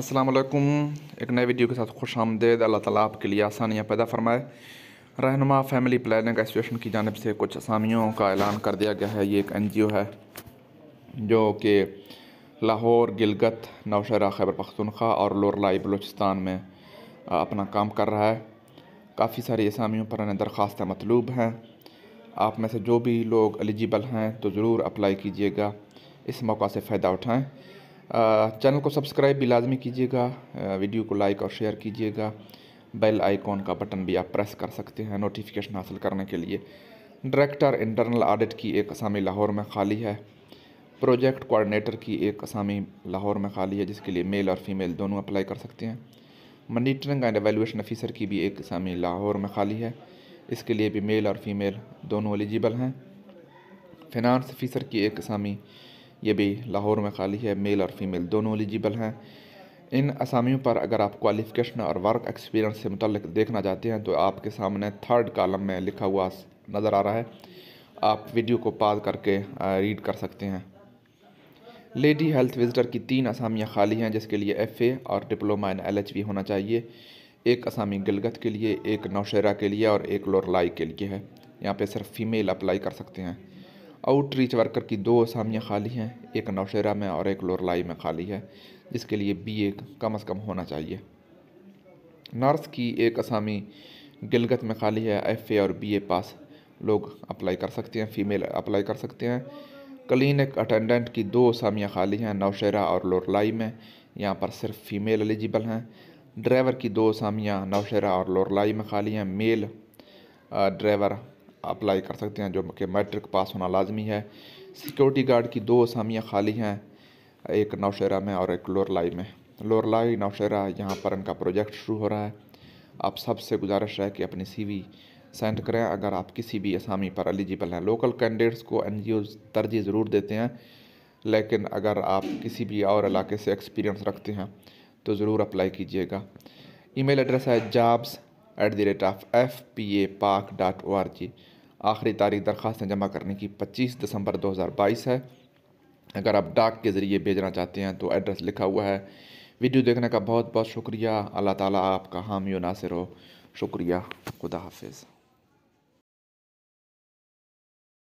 अस्सलाम वालेकुम एक नए वीडियो के साथ खुश आमदेद अल्लाह ताला आपके लिए आसानियाँ पैदा फरमाए रहनुमा फैमिली प्लानिंग एसोसिएशन की जानब से कुछ आसामियों का ऐलान कर दिया गया है ये एक एन जी ओ है जो कि लाहौर गिलगत नौशहरा खैबर पख्तनख्वा और लोरलाई बलूचिस्तान में अपना काम कर रहा है काफ़ी सारी आसामियों पर इन्हें दरख्वास्तें मतलूब हैं आप में से जो भी लोग एलिजिबल हैं तो ज़रूर अप्लाई कीजिएगा इस मौका से फ़ायदा उठाएँ चैनल को सब्सक्राइब भी लाजमी कीजिएगा वीडियो को लाइक और शेयर कीजिएगा बेल आइकॉन का बटन भी आप प्रेस कर सकते हैं नोटिफिकेशन हासिल करने के लिए डायरेक्टर इंटरनल ऑडिट की एक असामी लाहौर में खाली है प्रोजेक्ट कोऑर्डिनेटर की एक असामी लाहौर में खाली है जिसके लिए मेल और फीमेल दोनों अप्लाई कर सकते हैं मनीटरिंग एंड एवेलुएशन ऑफिसर की भी एक असामी लाहौर में खाली है इसके लिए भी मेल और फीमेल दोनों एलिजिबल हैं फिनांस ऑफिसर की एक असामी ये भी लाहौर में खाली है मेल और फीमेल दोनों एलिजिबल हैं इन असामियों पर अगर आप क्वालिफ़िकेशन और वर्क एक्सपीरियंस से मुतलक देखना चाहते हैं तो आपके सामने थर्ड कॉलम में लिखा हुआ नज़र आ रहा है आप वीडियो को पाज करके रीड कर सकते हैं लेडी हेल्थ विजिटर की तीन असामियाँ खाली हैं जिसके लिए एफ़ ए और diploma in L H V होना चाहिए एक असामी गिलगत के लिए एक नौशेरा के लिए और एक लोरलाई के लिए है यहाँ पे सिर्फ फ़ीमेल अप्लाई कर सकते हैं आउटरीच वर्कर की दो असामियाँ खाली हैं एक नौशेरा में और एक लोरलाई में खाली है जिसके लिए बी ए कम अज़ कम होना चाहिए नर्स की एक असामी गिलगत में खाली है एफ ए और बी ए पास लोग अप्लाई कर सकते हैं फ़ीमेल अप्लाई कर सकते हैं क्लिनिक अटेंडेंट की दो असामियाँ खाली हैं नौशेरा और लोरलाई में यहाँ पर सिर्फ फ़ीमेल एलिजिबल हैं ड्राइवर की दो असामियाँ नौशेरा और लोरलाई में खाली हैं मेल ड्राइवर अप्लाई कर सकते हैं जो कि मैट्रिक पास होना लाजमी है सिक्योरिटी गार्ड की दो असामियाँ खाली हैं एक नौशहरा में और एक लोरलाई में लोरलाई नौशहरा यहाँ पर इनका प्रोजेक्ट शुरू हो रहा है आप सबसे गुजारिश है कि अपनी सीवी सेंड करें अगर आप किसी भी असामी पर एलिजिबल हैं लोकल कैंडिडेट्स को एन तरजीह ज़रूर देते हैं लेकिन अगर आप किसी भी और इलाके से एक्सपीरियंस रखते हैं तो ज़रूर अप्लाई कीजिएगा ईमेल एड्रेस है jobs at the rate of F P A pak dot O R G आखिरी तारीख दरख्वास्तें जमा करने की 25 दिसंबर 2022 है अगर आप डाक के ज़रिए भेजना चाहते हैं तो एड्रेस लिखा हुआ है वीडियो देखने का बहुत बहुत शुक्रिया अल्लाह ताला आपका हामी नासिर हो शुक्रिया खुदा हाफिज़